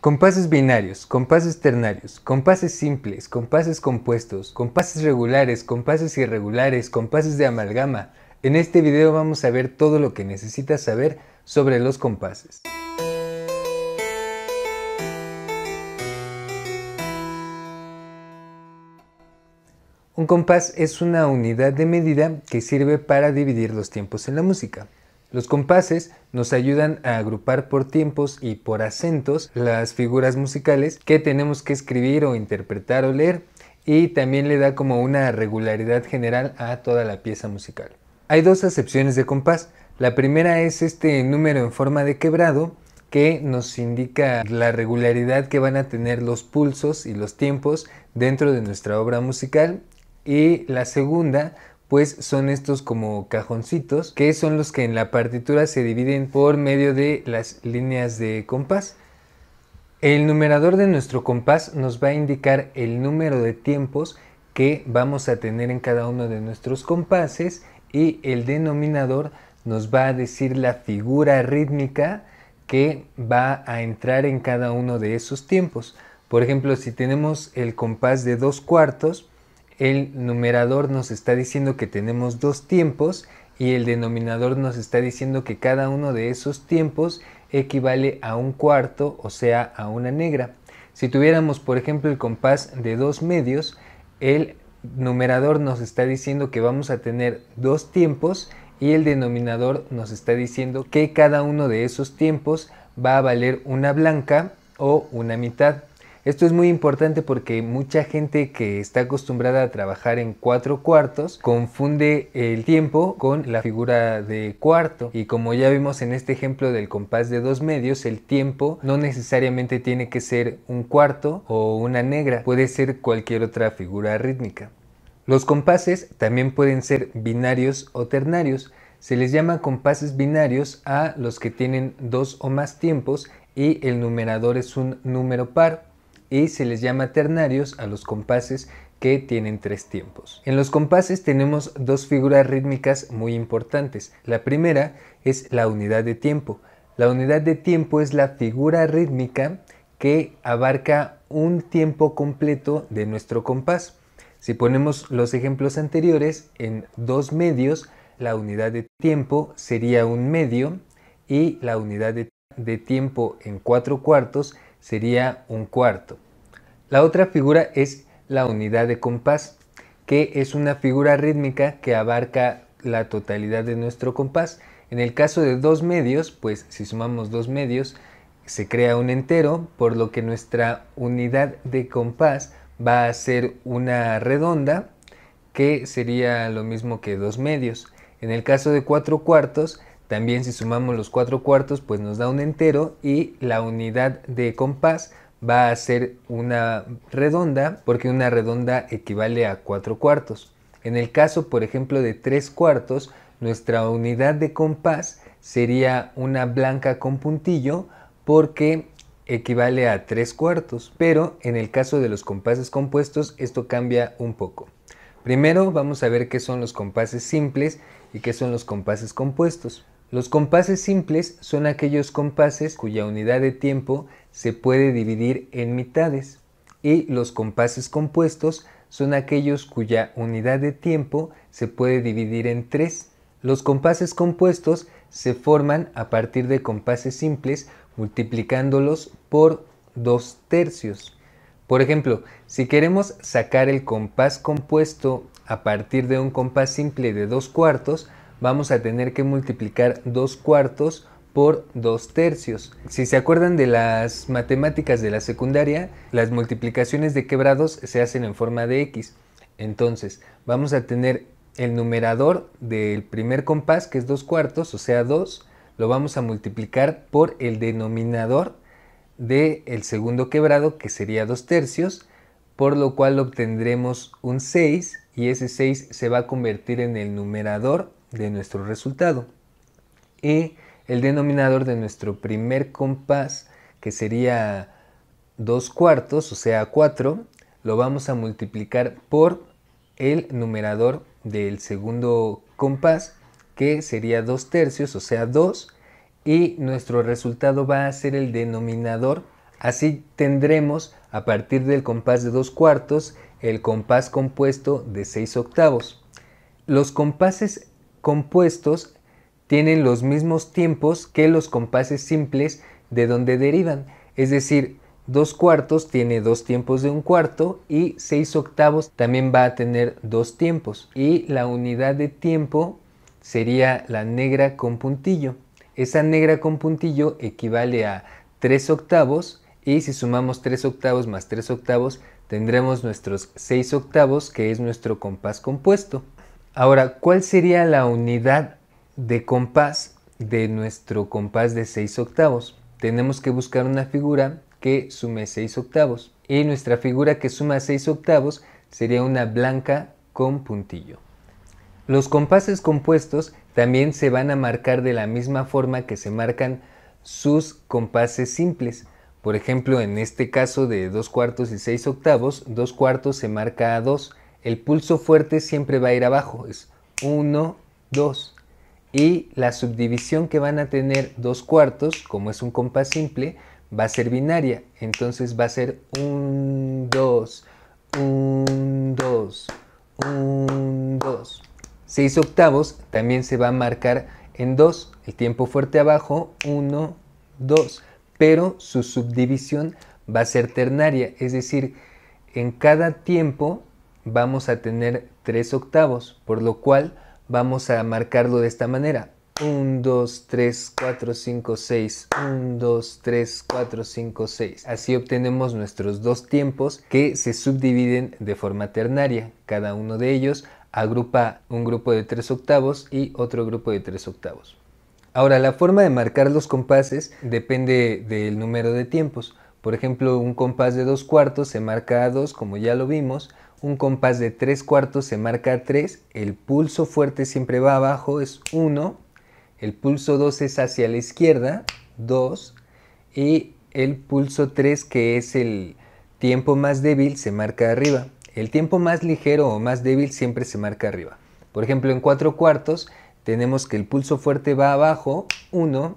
Compases binarios, compases ternarios, compases simples, compases compuestos, compases regulares, compases irregulares, compases de amalgama. En este video vamos a ver todo lo que necesitas saber sobre los compases. Un compás es una unidad de medida que sirve para dividir los tiempos en la música. Los compases nos ayudan a agrupar por tiempos y por acentos las figuras musicales que tenemos que escribir o interpretar o leer y también le da como una regularidad general a toda la pieza musical. Hay dos acepciones de compás. La primera es este número en forma de quebrado que nos indica la regularidad que van a tener los pulsos y los tiempos dentro de nuestra obra musical y la segunda pues son estos como cajoncitos que son los que en la partitura se dividen por medio de las líneas de compás. El numerador de nuestro compás nos va a indicar el número de tiempos que vamos a tener en cada uno de nuestros compases y el denominador nos va a decir la figura rítmica que va a entrar en cada uno de esos tiempos. Por ejemplo, si tenemos el compás de dos cuartos, el numerador nos está diciendo que tenemos dos tiempos y el denominador nos está diciendo que cada uno de esos tiempos equivale a un cuarto, o sea, a una negra. Si tuviéramos, por ejemplo, el compás de dos medios, el numerador nos está diciendo que vamos a tener dos tiempos y el denominador nos está diciendo que cada uno de esos tiempos va a valer una blanca o una mitad. Esto es muy importante porque mucha gente que está acostumbrada a trabajar en cuatro cuartos confunde el tiempo con la figura de cuarto y como ya vimos en este ejemplo del compás de dos medios, el tiempo no necesariamente tiene que ser un cuarto o una negra, puede ser cualquier otra figura rítmica. Los compases también pueden ser binarios o ternarios. Se les llama compases binarios a los que tienen dos o más tiempos y el numerador es un número par y se les llama ternarios a los compases que tienen tres tiempos. En los compases tenemos dos figuras rítmicas muy importantes. La primera es la unidad de tiempo. La unidad de tiempo es la figura rítmica que abarca un tiempo completo de nuestro compás. Si ponemos los ejemplos anteriores en dos medios, la unidad de tiempo sería un medio y la unidad de, tiempo en cuatro cuartos sería un cuarto. La otra figura es la unidad de compás, que es una figura rítmica que abarca la totalidad de nuestro compás. En el caso de dos medios, pues si sumamos dos medios, se crea un entero, por lo que nuestra unidad de compás va a ser una redonda, que sería lo mismo que dos medios. En el caso de cuatro cuartos, también si sumamos los cuatro cuartos, pues nos da un entero y la unidad de compás va a ser una redonda, porque una redonda equivale a cuatro cuartos. En el caso, por ejemplo, de tres cuartos, nuestra unidad de compás sería una blanca con puntillo, porque equivale a tres cuartos, pero en el caso de los compases compuestos esto cambia un poco. Primero vamos a ver qué son los compases simples y qué son los compases compuestos. Los compases simples son aquellos compases cuya unidad de tiempo se puede dividir en mitades y los compases compuestos son aquellos cuya unidad de tiempo se puede dividir en tres. Los compases compuestos se forman a partir de compases simples multiplicándolos por dos tercios. Por ejemplo, si queremos sacar el compás compuesto a partir de un compás simple de dos cuartos, vamos a tener que multiplicar 2 cuartos por 2 tercios. Si se acuerdan de las matemáticas de la secundaria, las multiplicaciones de quebrados se hacen en forma de x. Entonces, vamos a tener el numerador del primer compás, que es 2 cuartos, o sea 2, lo vamos a multiplicar por el denominador del el segundo quebrado, que sería 2 tercios, por lo cual obtendremos un 6 y ese 6 se va a convertir en el numerador de nuestro resultado. Y el denominador de nuestro primer compás, que sería 2 cuartos, o sea 4, lo vamos a multiplicar por el numerador del segundo compás, que sería 2 tercios, o sea 2, y nuestro resultado va a ser el denominador. Así tendremos a partir del compás de 2 cuartos el compás compuesto de 6 octavos. Los compases compuestos tienen los mismos tiempos que los compases simples de donde derivan. Es decir, dos cuartos tiene dos tiempos de un cuarto y seis octavos también va a tener dos tiempos. Y la unidad de tiempo sería la negra con puntillo. Esa negra con puntillo equivale a tres octavos y si sumamos 3 octavos más 3 octavos tendremos nuestros 6 octavos que es nuestro compás compuesto. Ahora, ¿cuál sería la unidad de compás de nuestro compás de 6 octavos? Tenemos que buscar una figura que sume 6 octavos. Y nuestra figura que suma 6 octavos sería una blanca con puntillo. Los compases compuestos también se van a marcar de la misma forma que se marcan sus compases simples. Por ejemplo, en este caso de 2 cuartos y 6 octavos, 2 cuartos se marca a 2 el pulso fuerte siempre va a ir abajo, es 1, 2. Y la subdivisión que van a tener dos cuartos, como es un compás simple, va a ser binaria. Entonces va a ser 1, 2, 1, 2, 1, 2. 6 octavos también se va a marcar en 2. El tiempo fuerte abajo, 1, 2. Pero su subdivisión va a ser ternaria, es decir, en cada tiempo vamos a tener 3 octavos, por lo cual vamos a marcarlo de esta manera. 1, 2, 3, 4, 5, 6. 1, 2, 3, 4, 5, 6. Así obtenemos nuestros dos tiempos que se subdividen de forma ternaria. Cada uno de ellos agrupa un grupo de 3 octavos y otro grupo de tres octavos. Ahora, la forma de marcar los compases depende del número de tiempos. Por ejemplo, un compás de dos cuartos se marca a dos, como ya lo vimos, un compás de 3 cuartos se marca 3, el pulso fuerte siempre va abajo, es 1, el pulso 2 es hacia la izquierda, 2, y el pulso 3 que es el tiempo más débil se marca arriba. El tiempo más ligero o más débil siempre se marca arriba. Por ejemplo, en 4 cuartos tenemos que el pulso fuerte va abajo, 1,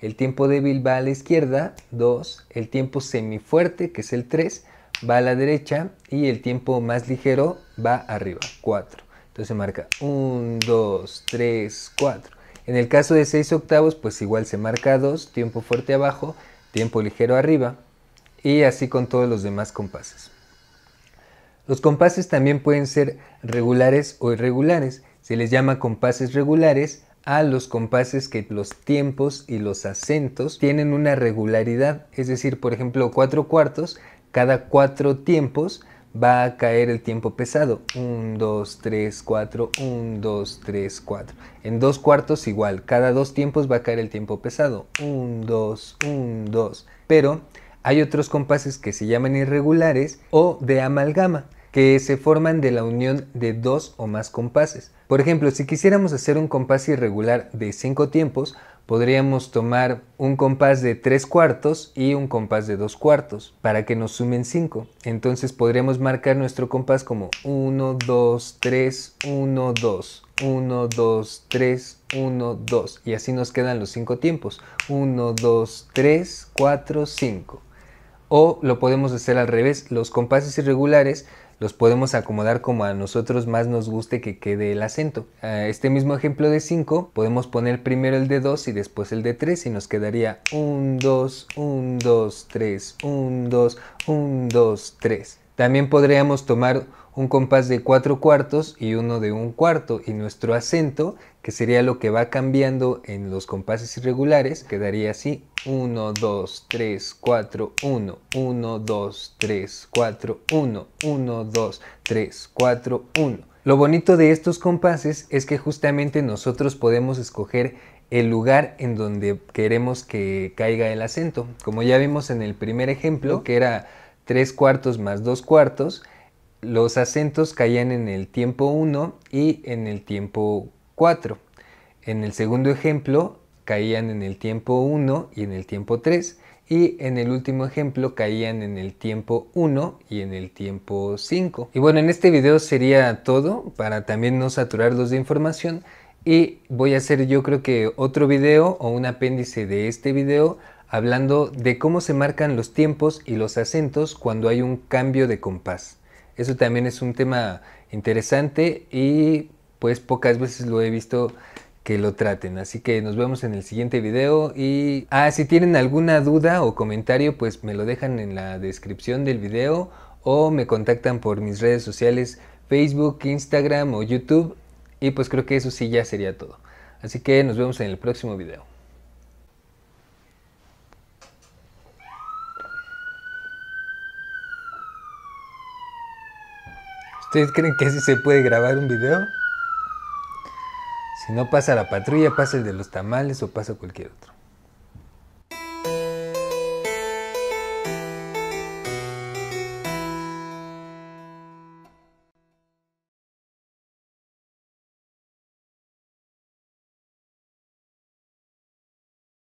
el tiempo débil va a la izquierda, 2, el tiempo semifuerte, que es el 3, va a la derecha y el tiempo más ligero va arriba, 4. Entonces marca 1, 2, 3, 4. En el caso de 6 octavos, pues igual se marca 2, tiempo fuerte abajo, tiempo ligero arriba, y así con todos los demás compases. Los compases también pueden ser regulares o irregulares. Se les llama compases regulares a los compases que los tiempos y los acentos tienen una regularidad. Es decir, por ejemplo, 4 cuartos cada cuatro tiempos va a caer el tiempo pesado. 1, 2, 3, 4, 1, 2, 3, 4. En dos cuartos igual, cada dos tiempos va a caer el tiempo pesado. 1, 2, 1, 2. Pero hay otros compases que se llaman irregulares o de amalgama, que se forman de la unión de dos o más compases. Por ejemplo, si quisiéramos hacer un compás irregular de cinco tiempos, podríamos tomar un compás de 3 cuartos y un compás de 2 cuartos para que nos sumen 5. Entonces podríamos marcar nuestro compás como 1, 2, 3, 1, 2, 1, 2, 3, 1, 2. Y así nos quedan los 5 tiempos. 1, 2, 3, 4, 5. O lo podemos hacer al revés. Los compases irregulares los podemos acomodar como a nosotros más nos guste que quede el acento. este mismo ejemplo de 5 podemos poner primero el de 2 y después el de 3 y nos quedaría 1, 2, 1, 2, 3, 1, 2, 1, 2, 3. También podríamos tomar un compás de 4 cuartos y uno de un cuarto y nuestro acento que sería lo que va cambiando en los compases irregulares, quedaría así, 1, 2, 3, 4, 1, 1, 2, 3, 4, 1, 1, 2, 3, 4, 1. Lo bonito de estos compases es que justamente nosotros podemos escoger el lugar en donde queremos que caiga el acento. Como ya vimos en el primer ejemplo, que era 3 cuartos más 2 cuartos, los acentos caían en el tiempo 1 y en el tiempo 4. 4. En el segundo ejemplo caían en el tiempo 1 y en el tiempo 3 y en el último ejemplo caían en el tiempo 1 y en el tiempo 5. Y bueno, en este video sería todo para también no saturarlos de información y voy a hacer yo creo que otro video o un apéndice de este video hablando de cómo se marcan los tiempos y los acentos cuando hay un cambio de compás. Eso también es un tema interesante y pues pocas veces lo he visto que lo traten. Así que nos vemos en el siguiente video y... Ah, si tienen alguna duda o comentario, pues me lo dejan en la descripción del video o me contactan por mis redes sociales Facebook, Instagram o YouTube. Y pues creo que eso sí ya sería todo. Así que nos vemos en el próximo video. ¿Ustedes creen que así se puede grabar un video? Si no pasa la patrulla, pasa el de los tamales o pasa cualquier otro.